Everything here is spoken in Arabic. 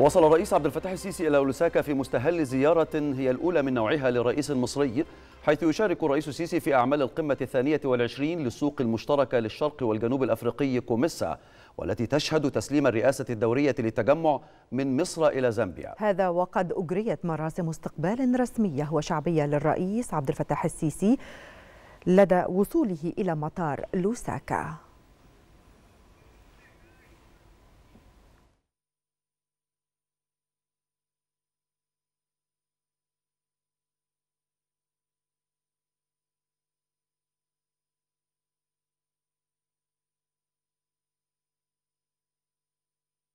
وصل الرئيس عبد الفتاح السيسي إلى لوساكا في مستهل زيارة هي الأولى من نوعها للرئيس المصري حيث يشارك الرئيس السيسي في أعمال القمة الثانية والعشرين للسوق المشتركة للشرق والجنوب الأفريقي كوميسا والتي تشهد تسليم الرئاسة الدورية للتجمع من مصر إلى زامبيا هذا وقد أجريت مراسم استقبال رسمية وشعبية للرئيس عبد الفتاح السيسي لدى وصوله إلى مطار لوساكا